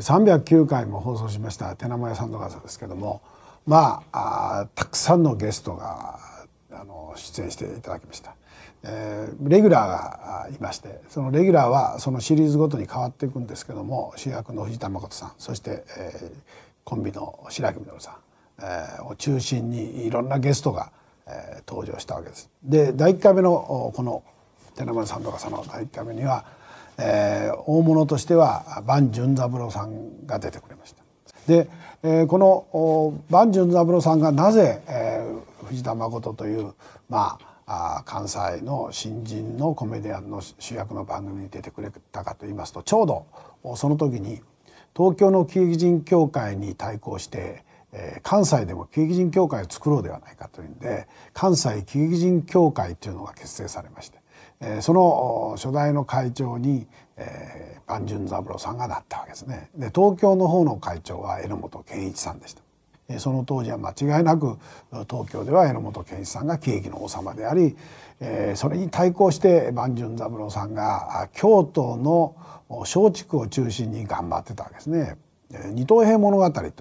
309回も放送しました手名前さんとかですけどもまあたくさんのゲストがあの出演していただきました、えー、レギュラーがいましてそのレギュラーはそのシリーズごとに変わっていくんですけども主役の藤田誠さんそして、えー、コンビの白木稔さん、えー、を中心にいろんなゲストが、えー、登場したわけです。で第1回目のこの寺前さんとかその第1回目にはえー、大物としては伴淳三郎さんが出てくれました。で、えー、この坂淳三郎さんがなぜ、えー、藤田誠という、まあ、あ関西の新人のコメディアンの主役の番組に出てくれたかといいますとちょうどその時に東京の喜劇人協会に対抗して、えー、関西でも喜劇人協会を作ろうではないかというんで関西喜劇人協会というのが結成されましてその初代の会長に、え万順三郎さんがなったわけですねで東京の方の会長は榎本健一さんでしたその当時は間違いなく東京では榎本健一さんが景気の王様でありそれに対抗して万順三郎さんが京都の松竹を中心に頑張ってたわけですね。二等兵物語という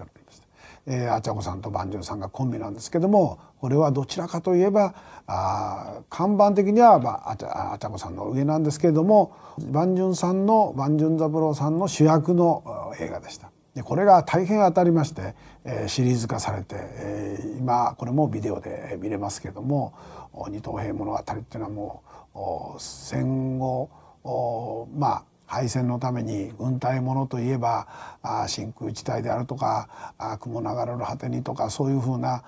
えー、あちゃこさんと万丈さんがコンビなんですけどもこれはどちらかといえばあ看板的には、まあ、あちゃあちゃこさんの上なんですけれども万順さんの万順三郎さんの主役の映画でした。でこれが大変当たりまして、えー、シリーズ化されて、えー、今これもビデオで見れますけども「二等兵物語」っていうのはもう戦後まあ敗戦のために軍隊ものといえば真空地帯であるとか雲流れる果てにとかそういうふうな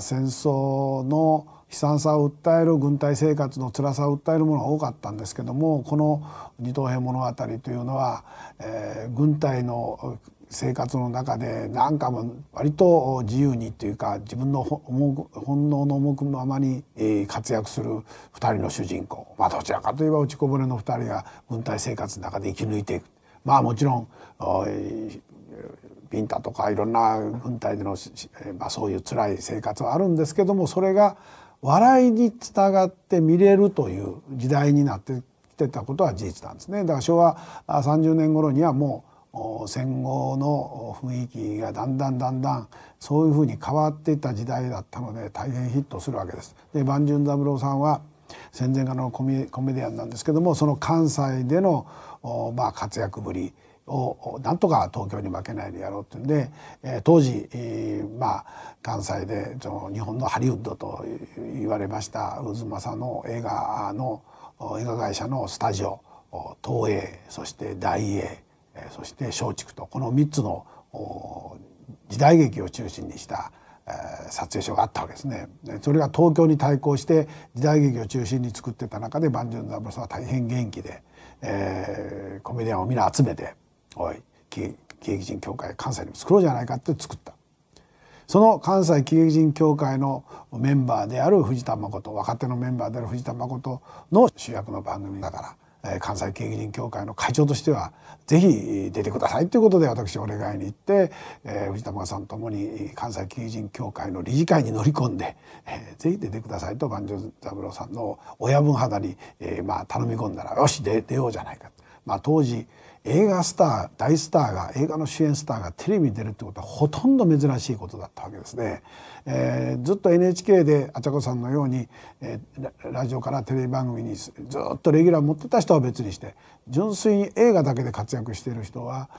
戦争の悲惨さを訴える軍隊生活の辛さを訴えるものが多かったんですけどもこの「二等兵物語」というのは、えー、軍隊の生活の中でなんかも割と自由にっていうか自分の本能の重くままに活躍する2人の主人公、まあ、どちらかといえば落ちこぼれの2人が軍隊生活の中で生き抜いていくまあもちろんビンタとかいろんな軍隊での、まあ、そういう辛い生活はあるんですけどもそれが笑いにつながって見れるという時代になってきてたことは事実なんですね。だから昭和30年頃にはもう戦後の雰囲気がだんだんだんだんそういうふうに変わっていった時代だったので大変ヒットするわけです。で万順三郎さんは戦前家のコメディアンなんですけどもその関西での、まあ、活躍ぶりをなんとか東京に負けないでやろうっていうんで、え当時、えまあ、関西でその日本のハリウッドと言われました渦政の映画の映画会社のスタジオ東映そして大映そして松竹とこの3つの時代劇を中心にした撮影所があったわけですねそれが東京に対抗して時代劇を中心に作ってた中で万順三郎さんは大変元気で、えー、コメディアンを皆集めて「おい喜劇人協会関西にも作ろうじゃないか」って作った。その関西喜劇人協会のメンバーである藤田誠若手のメンバーである藤田誠の主役の番組だから関西経議協会の会長としてはぜひ出てくださいということで私お願いに行って、えー、藤田さんともに関西経人協会の理事会に乗り込んで、えー、ぜひ出てくださいと万丈三郎さんの親分肌に、えー、まあ頼み込んだらよし出ようじゃないか、まあ、当時、映画スター大スターが映画の主演スターがテレビに出るってことはほとんど珍しいことだったわけですね。えー、ずっと NHK であちゃこさんのように、えー、ラジオからテレビ番組にずっとレギュラー持ってた人は別にして純粋に映画だけで活躍している人は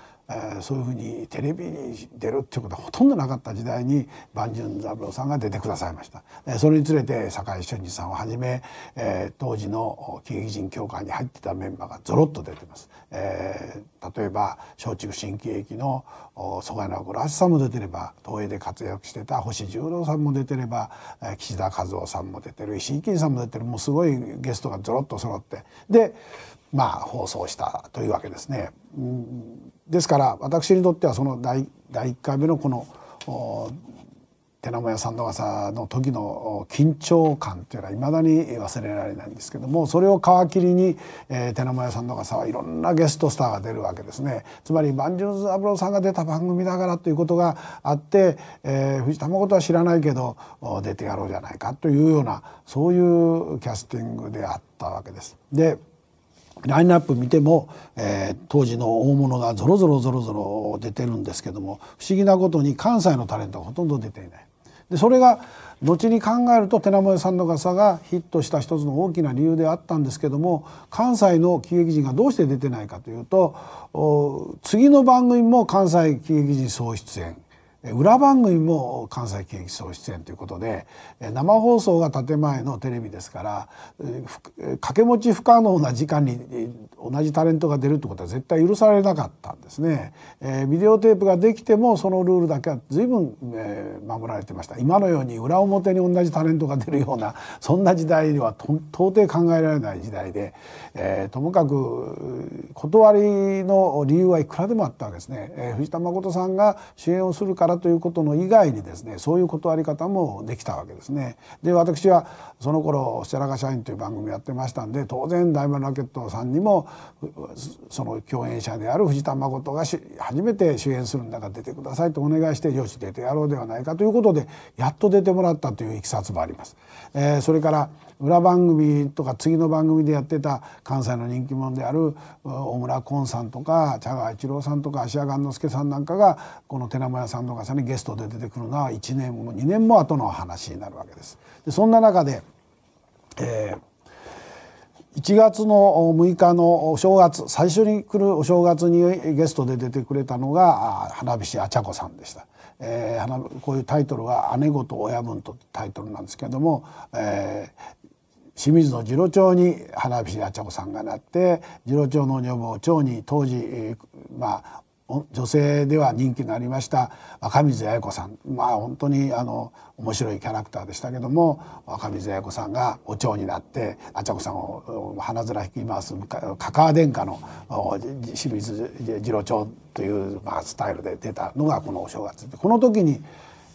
そういうふうにテレビに出るっていうことはほとんどなかった時代に万順三郎さんが出てくださいましたそれにつれて坂井俊二さんをはじめ、えー、当時の喜劇人協会に入ってたメンバーがぞろっと出てます、えー、例えば松竹新喜劇の曽我山五さんも出てれば東映で活躍してた星十郎さんも出てれば岸田和夫さんも出てる石井金さんも出てるもうすごいゲストがぞろっと揃ってでまあ放送したというわけですね。うんですから私にとってはその第第1回目のこの手名屋さんの朝の時の緊張感というのはいまだに忘れられないんですけどもそれを皮切りに、えー、手名屋さんの朝はいろんなゲストスターが出るわけですねつまり万丈三郎さんが出た番組だからということがあって、えー、藤田誠は知らないけど出てやろうじゃないかというようなそういうキャスティングであったわけです。でラインナップ見ても、えー、当時の大物がぞろぞろぞろぞろ出てるんですけども不思議なことに関西のタレントがほとんど出ていない。でそれが後に考えると寺前さんの傘がヒットした一つの大きな理由であったんですけども関西の喜劇人がどうして出てないかというと次の番組も関西喜劇人総出演裏番組も関西研究所出演ということで生放送が建前のテレビですから掛け持ち不可能な時間に同じタレントが出るってことは絶対許されなかったんですね、えー、ビデオテープができてもそのルールだけは随分、えー、守られてました今のように裏表に同じタレントが出るようなそんな時代には到底考えられない時代で、えー、ともかく断りの理由はいくらでもあったわけですね、えー、藤田誠さんが主演をするからからということの以外にですねそういう断り方もできたわけですね。で私はその頃「白髪社員」という番組やってましたんで当然大丸ラケットさんにもその共演者である藤田誠が初めて主演するんだから出てくださいとお願いしてよし出てやろうではないかということでやっと出てもらったといういきさつもあります。えー、それから裏番組とか次の番組でやってた関西の人気者である大村昆さんとか茶川一郎さんとか芦屋雁之助さんなんかがこの寺間屋さんの方にゲストで出てくるのは1年も2年も後の話になるわけです。でそんな中で、えー1月の6日のお正月最初に来るお正月にゲストで出てくれたのが花菱あちゃこさんでした、えー、こういうタイトルは「姉御と親分」とタイトルなんですけれども、え清水の次郎町に花菱八子さんがなって次郎町の女房町に当時、えー、まあ女性では人気のありました若水八重子さんまあ本当にあの面白いキャラクターでしたけども若水八重子さんがお蝶になってあちゃこさんを花面引き回すか川殿下の清水次郎長という、まあ、スタイルで出たのがこのお正月でこの時に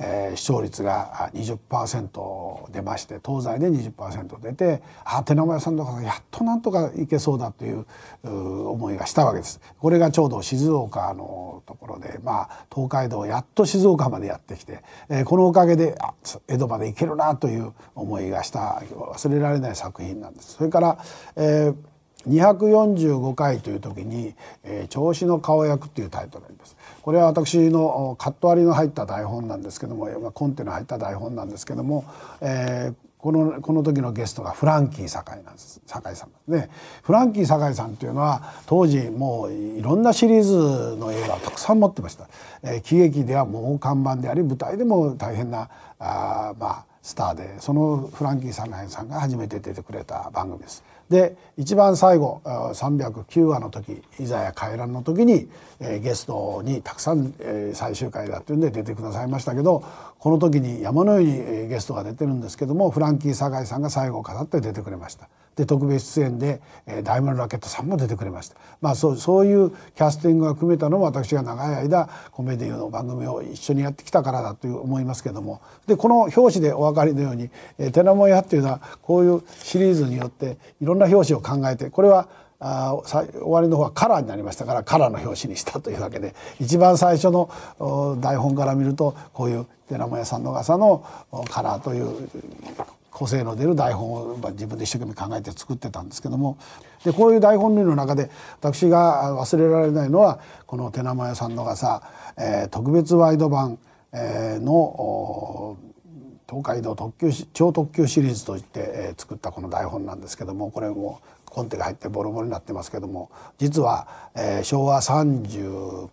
えー、視聴率が20%出まして東西で20%出てあ手名前さんとかやっとなんとかいけそうだというう思いがしたわけです。これがちょうど静岡のところで、まあ、東海道やっと静岡までやってきて、えー、このおかげであ江戸まで行けるなという思いがした忘れられない作品なんです。それから、えー245回という時に「えー、調子の顔役」というタイトルあります。これは私のカット割りの入った台本なんですけどもコンテの入った台本なんですけども、えー、このこの時のゲストがフランキー堺なんです堺さんでフランキー堺さんっていうのは当時もういろんなシリーズの映画をたくさん持ってました、えー、喜劇ではもう看板であり舞台でも大変なあまあスターでそのフランキー堺さんが初めて出てくれた番組です。で一番最後309話の時「いざや帰らん」の時に、えー、ゲストにたくさん、えー、最終回だっていうんで出てくださいましたけどこの時に山のようにゲストが出てるんですけどもフランキー・酒井さんが最後を飾って出てくれました。で特別出演で、えー、大丸ラケットさんも出てくれました、まあ、そうそういうキャスティングが組めたのも私が長い間コメディの番組を一緒にやってきたからだという思いますけどもでこの表紙でお分かりのように「えー、寺門屋」っていうのはこういうシリーズによっていろんな表紙を考えてこれはあ終わりの方はカラーになりましたからカラーの表紙にしたというわけで一番最初の台本から見るとこういう寺もやさんの傘のカラーという個性の出る台本を自分で一生懸命考えて作ってたんですけどもでこういう台本類の中で私が忘れられないのはこの手名前さんのがさ、えー、特別ワイド版、えー、の東海道特急超特急シリーズといって、えー、作ったこの台本なんですけどもこれもコンテが入ってボロボロになってますけども実は、えー、昭和39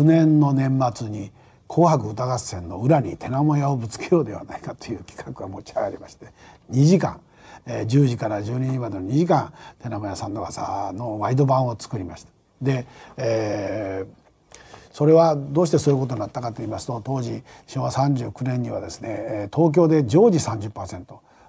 年の年末に「「紅白歌合戦」の裏に手生屋をぶつけようではないかという企画が持ち上がりまして2時間、えー、10時から12時までの2時間手もやさんの朝のワイド版を作りました。で、えー、それはどうしてそういうことになったかと言いますと当時昭和39年にはですね東京で常時30%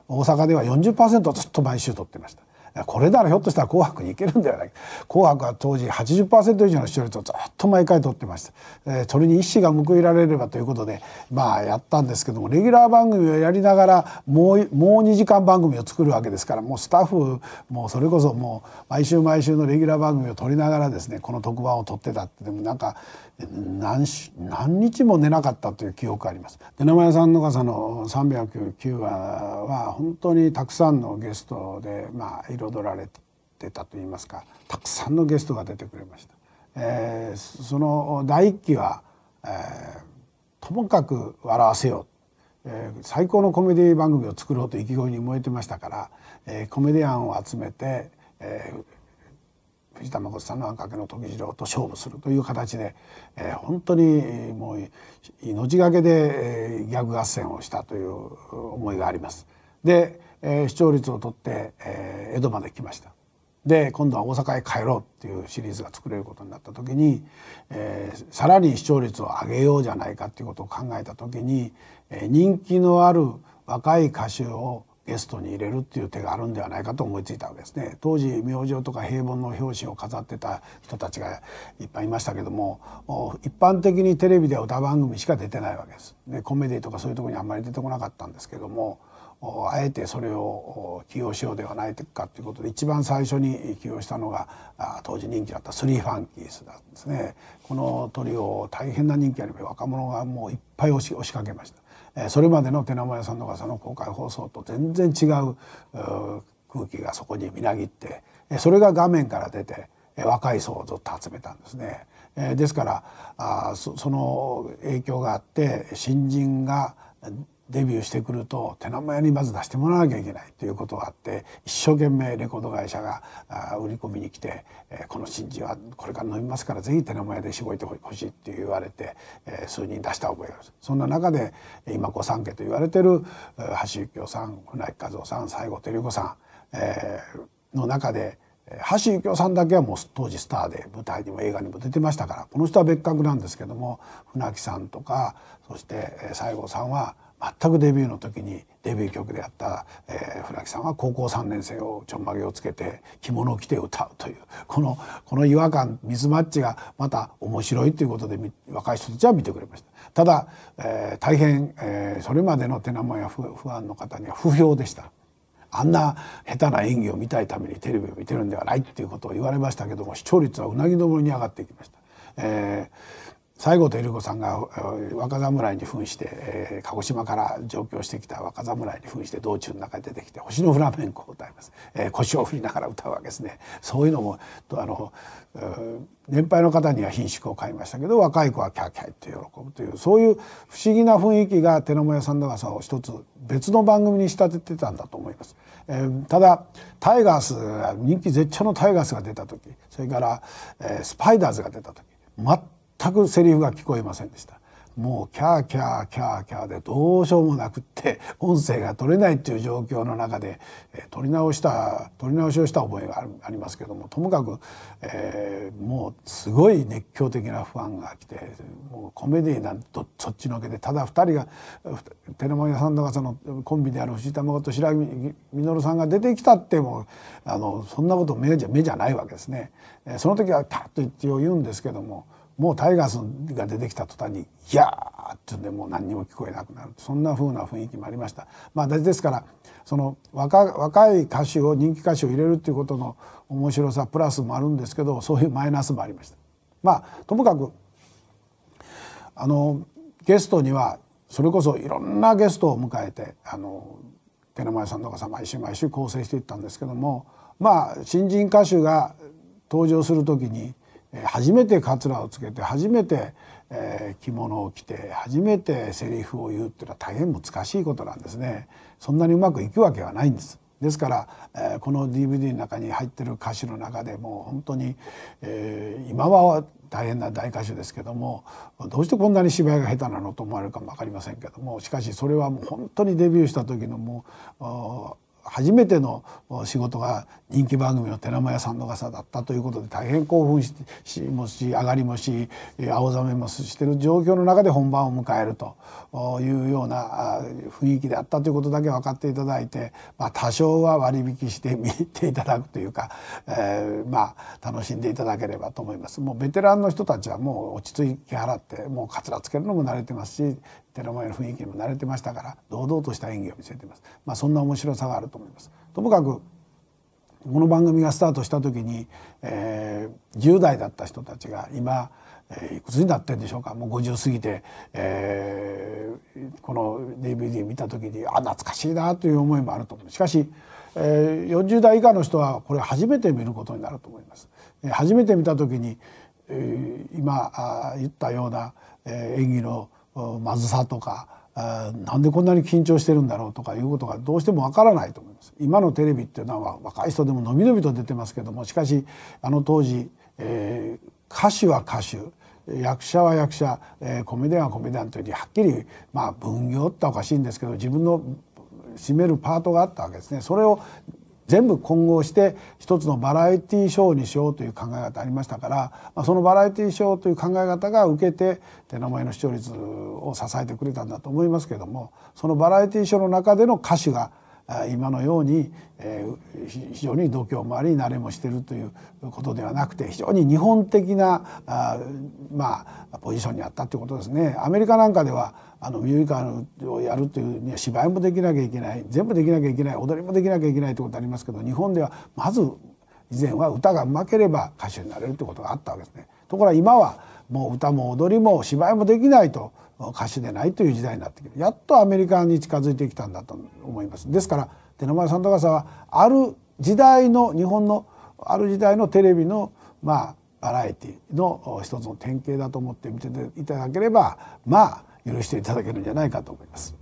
大阪では40%ずっと毎週取ってました。これならひょっとしたら「紅白」に行けるんではない紅白は当時80%以上の視聴率をずっと毎回取ってました、えー、それに一矢が報いられればということでまあやったんですけどもレギュラー番組をやりながらもうもう2時間番組を作るわけですからもうスタッフもうそれこそもう毎週毎週のレギュラー番組を撮りながらですねこの特番を撮ってたってでもなんか何何日も寝なかったという記憶があります。で名前さんの傘の309話は本当にたくさんのゲストでまあいろ彩られてたといいますかたくさんのゲストが出てくれました。えー、その第一期は、えー、ともかく笑わせよう、えー、最高のコメディ番組を作ろうと意気込みに燃えてましたから、えー、コメディアンを集めて、えー、藤田誠さんの「あんかけの時次郎」と勝負するという形で、えー、本当にもう命がけで、えー、ギャグ合戦をしたという思いがあります。でえー、視聴率を取って、えー、江戸まで来ました。で今度は大阪へ帰ろうっていうシリーズが作れることになった時に、えー、さらに視聴率を上げようじゃないかっていうことを考えた時に、えー、人気のある若い歌手をゲストに入れるっていう手があるんではないかと思いついたわけですね当時明星とか平凡の表紙を飾ってた人たちがいっぱいいましたけども一般的にテレビでは歌番組しか出てないわけですでコメディとかそういうところにあんまり出てこなかったんですけどもあえてそれを起用しようではないかということで一番最初に起用したのが当時人気だったスリーファンキースなんですねこのトリオ大変な人気あり若者がもういっぱい押し押しかけました。それまでの手名前さんとかその公開放送と全然違う空気がそこにみなぎってそれが画面から出て若い層をずっと集めたんですね。ですからその影響があって新人がデビューしてくると手生前にまず出してもらわなきゃいけないということがあって一生懸命レコード会社が売り込みに来て「この新人はこれから飲みますからぜひ手生前でしごいてほしい」って言われて数人出した覚えがあるそんな中で今御三家と言われてる橋幸夫さん船木和夫さん西郷輝子さん、えの中で橋幸夫さんだけはもう当時スターで舞台にも映画にも出てましたからこの人は別格なんですけども船木さんとかそして西郷さんは「全くデビューの時にデビュー曲であった、えー、船木さんは高校3年生をちょんまげをつけて着物を着て歌うというこのこの違和感ミスマッチがまた面白いということで若い人たちは見てくれましたただ、えー、大変、えー、それまでの手前や不安の方には不評でしたあんな下手な演技を見たいためにテレビを見てるんではないっていうことを言われましたけども視聴率はうなぎ登りに上がっていきました。えー西郷輝子さんが若侍に扮して、え鹿児島から上京してきた若侍に扮して道中の中に出てきて「星のフラメンコ」を歌います、え腰を振りながら歌うわけですねそういうのもあの、年配の方には品種を買いましたけど若い子はキャーキャーって喜ぶというそういう不思議な雰囲気が手のもさんだがさを一つ別の番組に仕立ててたんだと思います。えー、ただタイガース人気絶頂のタイガースが出た時それから、えー、スパイダーズが出た時全全くセリフが聞こえませんでした。もうキャーキャーキャーキャーでどうしようもなくって音声が取れないっていう状況の中で、取り直した取り直しをした覚えがありますけどもともかく、えー、もうすごい熱狂的なファンが来てもうコメディなんてそっちのけでただ2人が寺間屋さんとかそのコンビである藤田真子と白木稔さんが出てきたってもあのそんなこと目じゃ目じゃないわけですね。その時はパッと言って言うんですけども。もうタイガースが出てきた途端に「いやー!」って言うんでもう何にも聞こえなくなるそんなふうな雰囲気もありました。まあ、ですからその若い歌手を人気歌手を入れるっていうことの面白さプラスもあるんですけどそういうマイナスもありました。まあ、ともかくあのゲストにはそれこそいろんなゲストを迎えてあの手前さんとかさ毎週毎週構成していったんですけどもまあ新人歌手が登場する時に「初めてカツラをつけて初めて、え着物を着て初めてセリフを言うっていうのは大変難しいことなんですねそんなにうまくいくわけはないんですですから、えこの DVD の中に入ってる歌手の中でもう本当に、え今は大変な大歌手ですけどもどうしてこんなに芝居が下手なのと思われるかも分かりませんけどもしかしそれはもう本当にデビューした時のもう初めての仕事が人気番組の寺間屋さんの傘だったということで大変興奮ししもし上がりもし青ざめもしてる状況の中で本番を迎えるというような雰囲気であったということだけ分かっていただいて、まあ、多少は割引して見ていただくというか、えー、まあ楽しんでいただければと思います。もうベテランの人たちはもう落ち着いて払ってもうかつつけるのも慣れてますし寺前の雰囲気にも慣れてましたから堂々とした演技を見せてます、まあ、そんな面白さがあると思います。ともかくこの番組がスタートした時に、えー、10代だった人たちが今、えー、いくつになってんでしょうかもう50過ぎて、えー、この DVD 見た時にあ懐かしいなという思いもあると思います。しかし、えー、40代以下の人はこれ初めて見ることになると思います。えー、初めて見た時に、えー、今あ言ったような、えー、演技のまずさとかなんでこんなに緊張してるんだろうとかいうことがどうしてもわからないと思います。今のテレビっていうのは若い人でものびのびと出てますけどもしかしあの当時、えー、歌手は歌手役者は役者、えー、コメディアンはコメディアンというにはっきり、まあ、分業っておかしいんですけど自分の占めるパートがあったわけですね。それを全部混合して一つのバラエティショーにしようという考え方ありましたから、まあ、そのバラエティショーという考え方が受けて手名前の視聴率を支えてくれたんだと思いますけどもそのバラエティショーの中での歌手が「今のように非常に度胸もあり慣れもしてるということではなくて非常に日本的なまあポジションにあったということですね。アメリカなんかではあのミュージカルをやるというには芝居もできなきゃいけない全部できなきゃいけない踊りもできなきゃいけないということありますけど日本ではまず以前は歌がうまければ歌手になれるということがあったわけですね。ところが今はもう歌も踊りも芝居もできないと。貸しでないという時代になってやっとアメリカに近づいてきたんだと思いますですから寺前さんとかさはある時代の日本のある時代のテレビのまあバラエティの一つの典型だと思って見ていただければまあ許していただけるんじゃないかと思います。